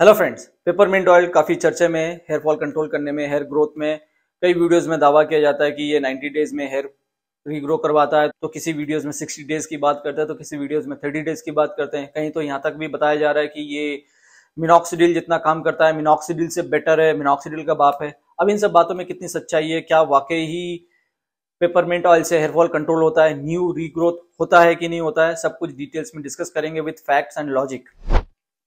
hello friends peppermint oil काफ़ी चर्चे में हेयर फॉल कंट्रोल करने में हेयर ग्रोथ में कई वीडियोस में दावा किया जाता है कि ये 90 डेज में हेयर रीग्रो करवाता है तो किसी वीडियोस में 60 डेज की बात करते हैं तो किसी वीडियोस में 30 डेज की बात करते हैं कहीं तो यहाँ तक भी बताया जा रहा है कि ये मिनॉक्सीडिल जितना काम करता है मिनॉक्सीडिल से बेटर है मिनॉक्सीडिल का बाप है अब इन सब बातों में कितनी सच्चाई है क्या वाकई ही पेपरमेंट ऑयल से हेयरफॉल कंट्रोल होता है न्यू रीग्रोथ होता है कि नहीं होता है सब कुछ डिटेल्स में डिस्कस करेंगे विथ फैक्ट्स एंड लॉजिक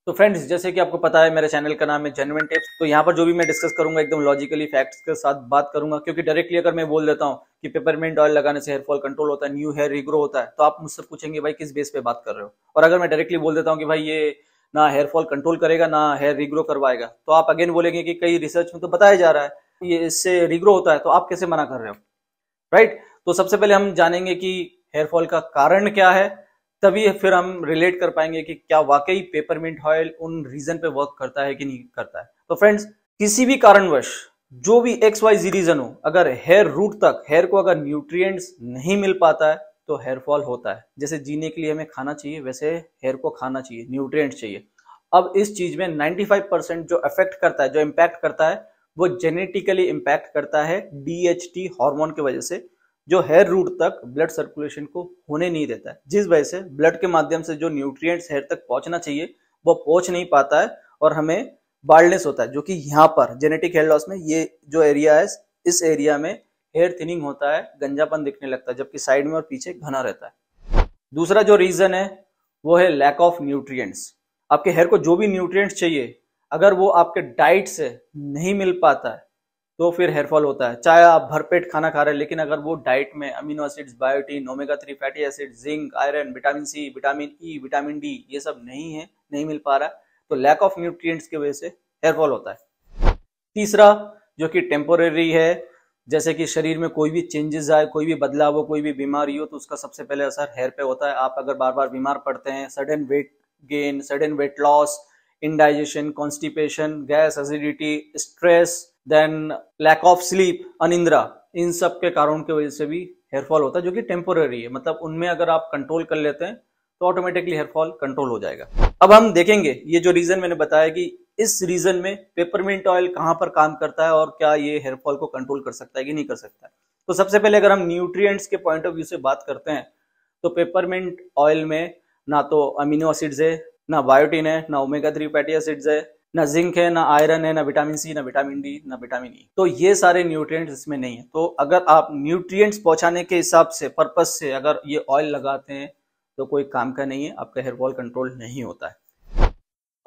तो फ्रेंड्स जैसे कि आपको पता है मेरे चैनल का नाम है जेनुअन टिप्स तो यहाँ पर जो भी मैं डिस्कस करूंगा एकदम लॉजिकली फैक्ट्स के साथ बात करूंगा क्योंकि डायरेक्टली अगर मैं बोल देता हूँ कि पेपरमेंट ऑयल लगाने से हेयर फॉल कंट्रोल होता है न्यू हेयर रिग्रो होता है तो आप मुझसे पूछेंगे भाई किस बेस पे बात कर रहे हो और अगर मैं डायरेक्टली बोल देता हूँ कि भाई ये ना हेयर फॉल कंट्रोल करेगा ना हेयर रिग्रो करवाएगा तो आप अगेन बोलेंगे कि कई रिसर्च में तो बताया जा रहा है ये इससे रिग्रो होता है तो आप कैसे मना कर रहे हो राइट तो सबसे पहले हम जानेंगे कि हेयर फॉल का कारण क्या है तभी फिर हम रिलेट कर पाएंगे कि क्या वाकई मिंट ऑयल उन रीजन पे वर्क करता है कि नहीं करता है तो फ्रेंड्स किसी भी कारणवश जो भी एक्स वाई जी रीजन हो अगर हेयर रूट तक हेयर को अगर न्यूट्रिएंट्स नहीं मिल पाता है तो हेयर फॉल होता है जैसे जीने के लिए हमें खाना चाहिए वैसे हेयर को खाना चाहिए न्यूट्रिएंट्स चाहिए अब इस चीज में 95 परसेंट जो अफेक्ट करता है जो इम्पैक्ट करता है वो जेनेटिकली इम्पैक्ट करता है डीएचटी हार्मोन की वजह से जो हेयर रूट तक ब्लड सर्कुलेशन को होने नहीं देता है जिस वजह से ब्लड के माध्यम से जो न्यूट्रिएंट्स हेयर तक पहुंचना चाहिए वो पहुंच नहीं पाता है और हमें बाल्डनेस होता है जो कि यहाँ पर जेनेटिक हेयर लॉस में ये जो एरिया है इस एरिया में हेयर थिनिंग होता है गंजापन दिखने लगता है जबकि साइड में और पीछे घना रहता है दूसरा जो रीजन है वो है लैक ऑफ न्यूट्रियट्स आपके हेयर को जो भी न्यूट्रिय चाहिए अगर वो आपके डाइट से नहीं मिल पाता है तो फिर हेयरफॉल होता है चाहे आप भरपेट खाना खा रहे हैं लेकिन अगर वो डाइट में amino acids biotin omega three fatty acid zinc iron vitamin C vitamin E vitamin D ये सब नहीं है नहीं मिल पा रहा तो लैक ऑफ न्यूट्रिएंट्स की वजह से हेयरफॉल होता है तीसरा जो कि टेम्पोरेरी है जैसे कि शरीर में कोई भी चेंजेस आए कोई भी बदलाव हो कोई भी बीमारी हो तो उसका सबसे पहले असर हेयर पे होता है आप अगर बार बार बीमार पड़ते हैं sudden weight gain sudden weight loss indigestion constipation gas acidity stress then lack of sleep अनिंद्रा इन सब के कारण की वजह से भी हेयरफॉल होता है जो कि टेम्पोररी है मतलब उनमें अगर आप कंट्रोल कर लेते हैं तो ऑटोमेटिकली हेयरफॉल कंट्रोल हो जाएगा अब हम देखेंगे ये जो रीजन मैंने बताया कि इस रीजन में पेपरमिंट ऑयल कहाँ पर काम करता है और क्या ये हेयरफॉल को कंट्रोल कर सकता है कि नहीं कर सकता है तो सबसे पहले अगर हम न्यूट्रिएंट्स के पॉइंट ऑफ व्यू से बात करते हैं तो पेपरमिंट ऑयल में ना तो अमीनो एसिड्स है ना बायोटिन है ना ओमेगा थ्री फैटी एसिड्स है ना जिंक है ना आयरन है ना विटामिन सी ना विटामिन डी ना विटामिन ई तो ये सारे न्यूट्रिएंट्स इसमें नहीं है तो अगर आप न्यूट्रिएंट्स पहुंचाने के हिसाब से पर्पज से अगर ये ऑयल लगाते हैं तो कोई काम का नहीं है आपका हेयर फॉल कंट्रोल नहीं होता है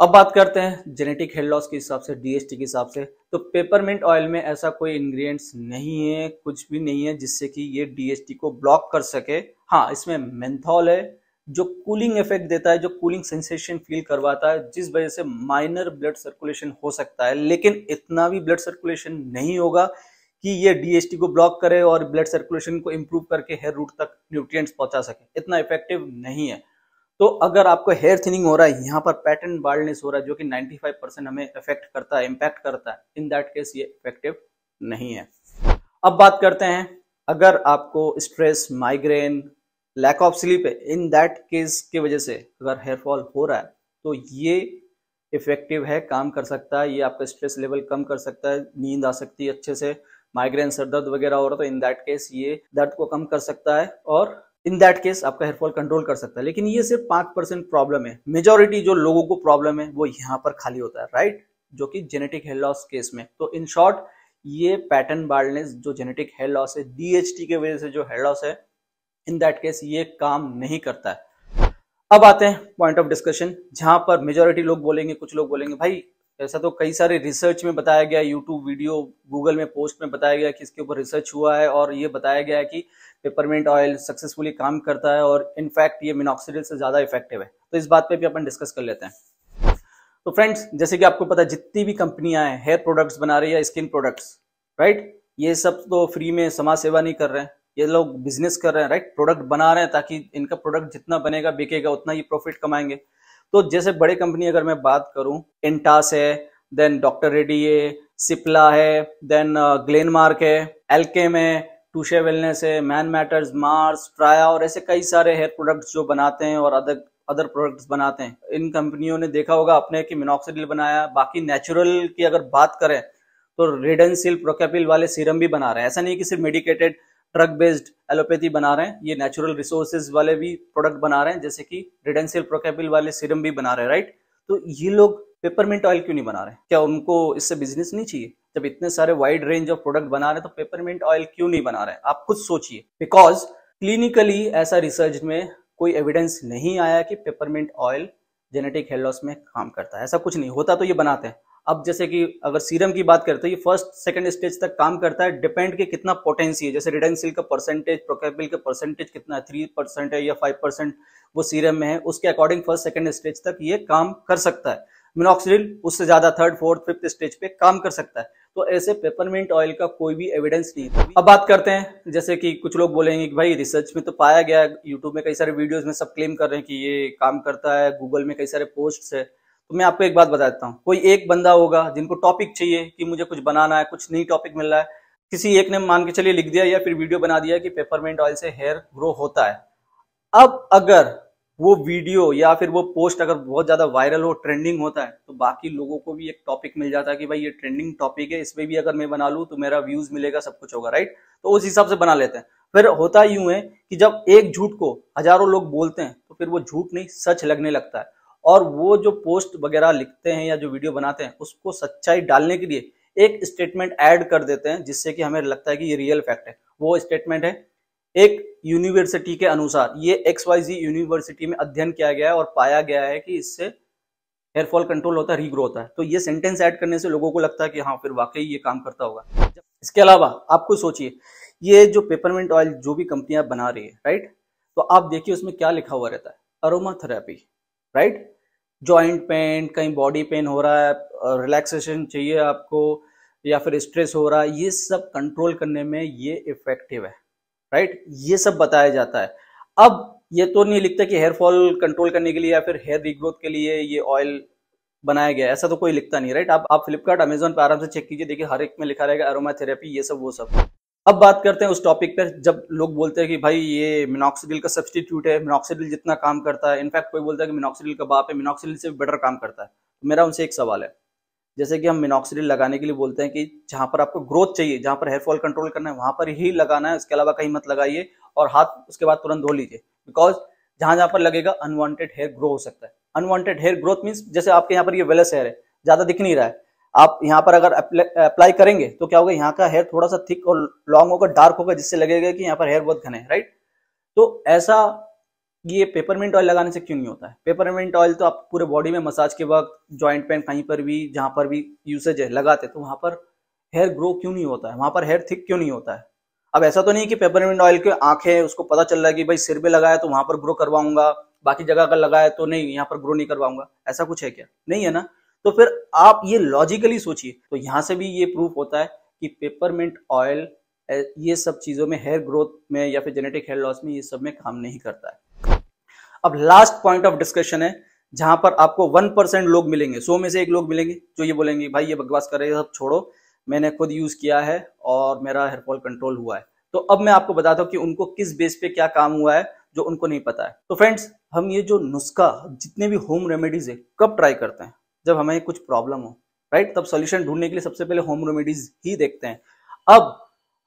अब बात करते हैं जेनेटिक हेयर लॉस के हिसाब से डीएसटी के हिसाब से तो पेपरमेंट ऑयल में ऐसा कोई इंग्रेडिएंट्स नहीं है कुछ भी नहीं है जिससे कि ये डीएसटी को ब्लॉक कर सके हाँ इसमें मेंथॉल है जो कूलिंग इफेक्ट देता है जो कूलिंग सेंसेशन फील करवाता है जिस वजह से माइनर ब्लड सर्कुलेशन हो सकता है लेकिन इतना भी ब्लड सर्कुलेशन नहीं होगा कि ये डीएसटी को ब्लॉक करे और ब्लड सर्कुलेशन को इम्प्रूव करके हेयर रूट तक न्यूट्रिएंट्स पहुंचा सके इतना इफेक्टिव नहीं है तो अगर आपको हेयर थिनिंग हो रहा है यहाँ पर पैटर्न बाल्डनेस हो रहा है जो कि 95 परसेंट हमें इफेक्ट करता है इम्पैक्ट करता है इन दैट केस ये इफेक्टिव नहीं है अब बात करते हैं अगर आपको stress migraine lack of sleep है इन दैट केस के वजह से अगर हेयर फॉल हो रहा है तो ये इफेक्टिव है काम कर सकता है ये आपका स्ट्रेस लेवल कम कर सकता है नींद आ सकती है अच्छे से माइग्रेन सर दर्द वगैरह हो रहा तो इन दैट केस ये दर्द को कम कर सकता है और इन दैट केस आपका हेयरफॉल कंट्रोल कर सकता है लेकिन ये सिर्फ पांच परसेंट प्रॉब्लम है मेजोरिटी जो लोगों को प्रॉब्लम है वो यहाँ पर खाली होता है राइट जो कि जेनेटिक हेयर लॉस केस में तो इन शॉर्ट ये पैटर्न बाल्डनेस जो जेनेटिक हेयर लॉस है डीएचटी के वजह से जो हेयर लॉस है इन दैट केस ये काम नहीं करता है अब आते हैं पॉइंट ऑफ डिस्कशन जहां पर मेजोरिटी लोग बोलेंगे कुछ लोग बोलेंगे भाई ऐसा तो कई सारे रिसर्च में बताया गया यूट्यूब वीडियो गूगल में पोस्ट में बताया गया कि इसके ऊपर रिसर्च हुआ है और ये बताया गया है कि पेपरमेंट ऑयल सक्सेसफुली काम करता है और इनफैक्ट ये मिनॉक्सीडिल से ज़्यादा इफेक्टिव है तो इस बात पे भी अपन डिस्कस कर लेते हैं तो फ्रेंड्स जैसे कि आपको पता जितनी भी कंपनियां हैं हेयर प्रोडक्ट्स बना रही है स्किन प्रोडक्ट्स राइट ये सब तो फ्री में समाज सेवा नहीं कर रहे हैं ये लोग बिजनेस कर रहे हैं राइट प्रोडक्ट बना रहे हैं ताकि इनका प्रोडक्ट जितना बनेगा बिकेगा उतना ही प्रॉफिट कमाएंगे तो जैसे बड़े कंपनी अगर मैं बात करूं इंटास है देन डॉक्टर रेडी है सिप्ला है देन ग्लेन मार्क है एलकेम है टूशे वेलनेस है मैन मैटर्स मार्स ट्राया और ऐसे कई सारे हेयर प्रोडक्ट्स जो बनाते हैं और अदर अदर प्रोडक्ट्स बनाते हैं इन कंपनियों ने देखा होगा अपने की मिनोक्सिडिल बनाया बाकी नेचुरल की अगर बात करें तो रेडन सिल प्रोकेपिल वाले सीरम भी बना रहे हैं ऐसा नहीं कि सिर्फ मेडिकेटेड ड्रग बेस्ड एलोपैथी बना रहे हैं ये नेचुरल रिसोर्सेज वाले भी प्रोडक्ट बना रहे हैं जैसे कि रिडेंसियल प्रोकेपिल वाले सीरम भी बना रहे हैं राइट तो ये लोग पेपरमिंट ऑयल क्यों नहीं बना रहे क्या उनको इससे बिजनेस नहीं चाहिए जब इतने सारे वाइड रेंज ऑफ प्रोडक्ट बना रहे हैं तो पेपरमिंट ऑयल क्यों नहीं बना रहे आप खुद सोचिए बिकॉज क्लिनिकली ऐसा रिसर्च में कोई एविडेंस नहीं आया कि peppermint oil genetic hair loss में काम करता है ऐसा कुछ नहीं होता तो ये बनाते हैं अब जैसे कि अगर सीरम की बात करते हैं तो ये फर्स्ट सेकंड स्टेज तक काम करता है डिपेंड के कितना पोटेंसी है जैसे रिडेंसिल का परसेंटेज प्रोकेबिल का परसेंटेज कितना है थ्री परसेंट है या फाइव परसेंट वो सीरम में है उसके अकॉर्डिंग फर्स्ट सेकंड स्टेज तक ये काम कर सकता है मिनोक्सिडिल उससे ज्यादा थर्ड फोर्थ फिफ्थ स्टेज पे काम कर सकता है तो ऐसे पेपरमिंट ऑयल का कोई भी एविडेंस नहीं था अब बात करते हैं जैसे कि कुछ लोग बोलेंगे कि भाई रिसर्च में तो पाया गया यूट्यूब में कई सारे वीडियोज में सब क्लेम कर रहे हैं कि ये काम करता है गूगल में कई सारे पोस्ट है तो मैं आपको एक बात बता देता हूँ कोई एक बंदा होगा जिनको टॉपिक चाहिए कि मुझे कुछ बनाना है कुछ नई टॉपिक मिल रहा है किसी एक ने मान के चलिए लिख दिया या फिर वीडियो बना दिया कि पेपरमेंट ऑयल से हेयर ग्रो होता है अब अगर वो वीडियो या फिर वो पोस्ट अगर बहुत ज्यादा वायरल हो ट्रेंडिंग होता है तो बाकी लोगों को भी एक टॉपिक मिल जाता है कि भाई ये ट्रेंडिंग टॉपिक है इसमें भी अगर मैं बना लूँ तो मेरा व्यूज मिलेगा सब कुछ होगा राइट तो उस हिसाब से बना लेते हैं फिर होता यूं है कि जब एक झूठ को हजारों लोग बोलते हैं तो फिर वो झूठ नहीं सच लगने लगता है और वो जो पोस्ट वगैरह लिखते हैं या जो वीडियो बनाते हैं उसको सच्चाई डालने के लिए एक स्टेटमेंट ऐड कर देते हैं जिससे कि हमें लगता है कि ये रियल फैक्ट है वो स्टेटमेंट है एक यूनिवर्सिटी के अनुसार ये एक्स वाई जी यूनिवर्सिटी में अध्ययन किया गया है और पाया गया है कि इससे हेयरफॉल कंट्रोल होता है रीग्रो होता है तो ये सेंटेंस ऐड करने से लोगों को लगता है कि हाँ फिर वाकई ये काम करता होगा इसके अलावा आपको सोचिए ये जो पेपरमेंट ऑयल जो भी कंपनियां बना रही है राइट तो आप देखिए उसमें क्या लिखा हुआ रहता है aromatherapy right joint pain कहीं बॉडी पेन हो रहा है रिलैक्सेशन चाहिए आपको या फिर स्ट्रेस हो रहा है ये सब कंट्रोल करने में ये इफेक्टिव है राइट ये सब बताया जाता है अब ये तो नहीं लिखता कि हेयर फॉल कंट्रोल करने के लिए या फिर हेयर रिग्रोथ के लिए ये ऑयल बनाया गया ऐसा तो कोई लिखता नहीं राइट आप आप फ्लिपकार्ट अमेजोन पर आराम से चेक कीजिए देखिए हर एक में लिखा रहेगा एरोमा थेरेपी ये सब वो सब अब बात करते हैं उस टॉपिक पर जब लोग बोलते हैं कि भाई ये मिनॉक्सिडिल का सब्सटीट्यूट है मिनॉक्सिडिल जितना काम करता है इनफैक्ट कोई बोलता है कि मिनॉक्सिडिल का बाप है मिनॉक्सिडिल से बेटर काम करता है तो मेरा उनसे एक सवाल है जैसे कि हम मिनॉक्सिडिल लगाने के लिए बोलते हैं कि जहां पर आपको ग्रोथ चाहिए जहां पर हेयरफॉल कंट्रोल करना है वहां पर ही लगाना है उसके अलावा कहीं मत लगाइए और हाथ उसके बाद तुरंत धो लीजिए बिकॉज जहां जहां पर लगेगा अनवांटेड हेयर ग्रो हो सकता है अनवांटेड हेयर ग्रोथ मीन्स जैसे आपके यहाँ पर ये वेलस हेयर है ज्यादा दिख नहीं रहा है आप यहाँ पर अगर अप्लाई करेंगे तो क्या होगा यहाँ का हेयर थोड़ा सा थिक और लॉन्ग होगा डार्क होगा जिससे लगेगा कि यहाँ पर हेयर बहुत घने राइट तो ऐसा ये पेपरमेंट ऑयल लगाने से क्यों नहीं होता है पेपरमेंट ऑयल तो आप पूरे बॉडी में मसाज के वक्त जॉइंट पेन कहीं पर भी जहां पर भी यूसेज है लगाते तो वहां पर हेयर ग्रो क्यों नहीं होता है वहां पर हेयर थिक क्यों नहीं होता है अब ऐसा तो नहीं कि पेपरमेंट ऑयल के आंखें उसको पता चल रहा है कि भाई सिर पे लगाया तो वहां पर ग्रो करवाऊंगा बाकी जगह अगर लगाया तो नहीं यहाँ पर ग्रो नहीं करवाऊंगा ऐसा कुछ है क्या नहीं है ना तो फिर आप ये लॉजिकली सोचिए तो यहाँ से भी ये प्रूफ होता है कि पेपरमेंट ऑयल ये सब चीज़ों में हेयर ग्रोथ में या फिर जेनेटिक हेयर लॉस में ये सब में काम नहीं करता है अब लास्ट पॉइंट ऑफ डिस्कशन है जहां पर आपको वन परसेंट लोग मिलेंगे सो में से एक लोग मिलेंगे जो ये बोलेंगे भाई ये बकवास कर रहे हैं सब छोड़ो मैंने खुद यूज़ किया है और मेरा हेयरफॉल कंट्रोल हुआ है तो अब मैं आपको बताता हूँ कि उनको किस बेस पे क्या काम हुआ है जो उनको नहीं पता है तो फ्रेंड्स हम ये जो नुस्खा जितने भी होम रेमेडीज है कब ट्राई करते हैं जब हमें कुछ प्रॉब्लम हो राइट तब सॉल्यूशन ढूंढने के लिए सबसे पहले होम रेमेडीज ही देखते हैं अब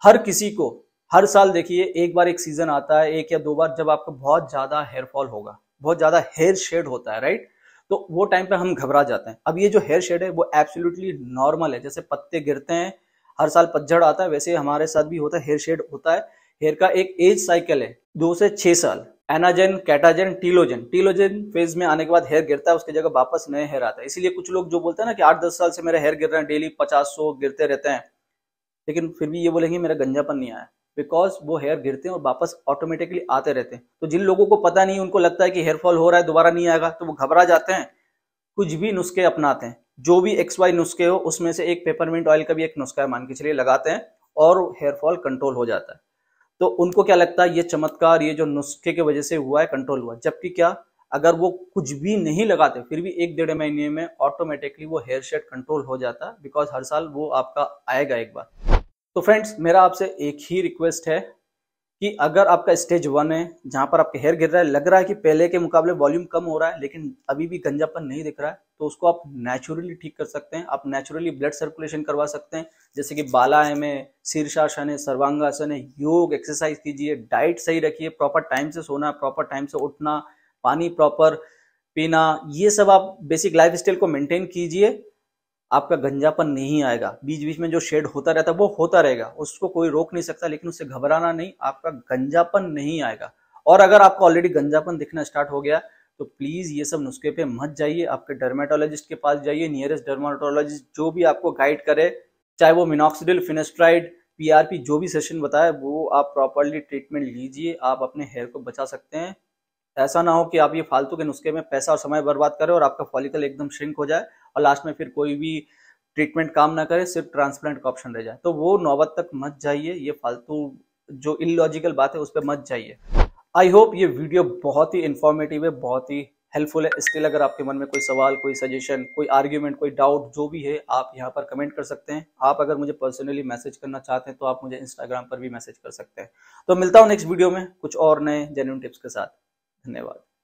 हर किसी को हर साल देखिए एक बार एक सीजन आता है एक या दो बार जब आपको बहुत ज्यादा हेयरफॉल होगा बहुत ज्यादा हेयर शेड होता है राइट तो वो टाइम पे हम घबरा जाते हैं अब ये जो हेयर शेड है वो एब्सोल्युटली नॉर्मल है जैसे पत्ते गिरते हैं हर साल पतझड़ आता है वैसे हमारे साथ भी होता है हेयर शेड होता है हेयर का एक एज साइकिल है दो से छह साल anagen catagen telogen telogen phase में आने के बाद हेयर गिरता है उसकी जगह वापस नए हेयर आता है इसीलिए कुछ लोग जो बोलते हैं ना कि आठ दस साल से मेरे हेयर गिर रहे हैं डेली पचास सौ गिरते रहते हैं लेकिन फिर भी ये बोलेंगे मेरा गंजापन नहीं आया बिकॉज वो हेयर गिरते हैं और वापस ऑटोमेटिकली आते रहते हैं तो जिन लोगों को पता नहीं उनको लगता है कि हेयर फॉल हो रहा है दोबारा नहीं आएगा तो वो घबरा जाते हैं कुछ भी नुस्खे अपनाते हैं जो भी एक्स वाई नुस्खे हो उसमें से एक पेपरमिंट ऑयल का भी एक नुस्खा है मान के चलिए लगाते हैं और हेयर फॉल कंट्रोल हो जाता है तो उनको क्या लगता है ये चमत्कार ये जो नुस्खे की वजह से हुआ है कंट्रोल हुआ जबकि क्या अगर वो कुछ भी नहीं लगाते फिर भी एक डेढ़ महीने में ऑटोमेटिकली वो हेयर शेड कंट्रोल हो जाता है बिकॉज हर साल वो आपका आएगा एक बार तो फ्रेंड्स मेरा आपसे एक ही रिक्वेस्ट है कि अगर आपका स्टेज वन है जहां पर आपके हेयर गिर रहा है लग रहा है कि पहले के मुकाबले वॉल्यूम कम हो रहा है लेकिन अभी भी गंजापन नहीं दिख रहा है तो उसको आप नेचुरली ठीक कर सकते हैं आप नेचुरली ब्लड सर्कुलेशन करवा सकते हैं जैसे कि बालायम है शीर्षासन है सर्वांगासन है योग एक्सरसाइज कीजिए डाइट सही रखिए प्रॉपर टाइम से सोना प्रॉपर टाइम से उठना पानी प्रॉपर पीना ये सब आप बेसिक लाइफ को मेंटेन कीजिए आपका गंजापन नहीं आएगा बीच बीच में जो शेड होता रहता है वो होता रहेगा उसको कोई रोक नहीं सकता लेकिन उससे घबराना नहीं आपका गंजापन नहीं आएगा और अगर आपको ऑलरेडी गंजापन दिखना स्टार्ट हो गया तो प्लीज़ ये सब नुस्खे पे मत जाइए आपके डर्मेटोलॉजिस्ट के पास जाइए नियरेस्ट डर्माटोलॉजिस्ट जो भी आपको गाइड करे चाहे वो मिनॉक्सिडिल फिनेस्ट्राइड पीआरपी जो भी सेशन बताए वो आप प्रॉपरली ट्रीटमेंट लीजिए आप अपने हेयर को बचा सकते हैं ऐसा ना हो कि आप ये फालतू के नुस्खे में पैसा और समय बर्बाद करें और आपका फॉलिकल एकदम श्रिंक हो जाए और लास्ट में फिर कोई भी ट्रीटमेंट काम ना करे सिर्फ ट्रांसप्लांट का ऑप्शन रह जाए तो वो नौबत तक मत जाइए ये फालतू जो इलॉजिकल बात है उस पर मत जाइए आई होप ये वीडियो बहुत ही इन्फॉर्मेटिव है बहुत ही हेल्पफुल है स्टिल अगर आपके मन में कोई सवाल कोई सजेशन कोई आर्ग्यूमेंट कोई डाउट जो भी है आप यहाँ पर कमेंट कर सकते हैं आप अगर मुझे पर्सनली मैसेज करना चाहते हैं तो आप मुझे इंस्टाग्राम पर भी मैसेज कर सकते हैं तो मिलता हूँ नेक्स्ट वीडियो में कुछ और नए जेन्यून टिप्स के साथ धन्यवाद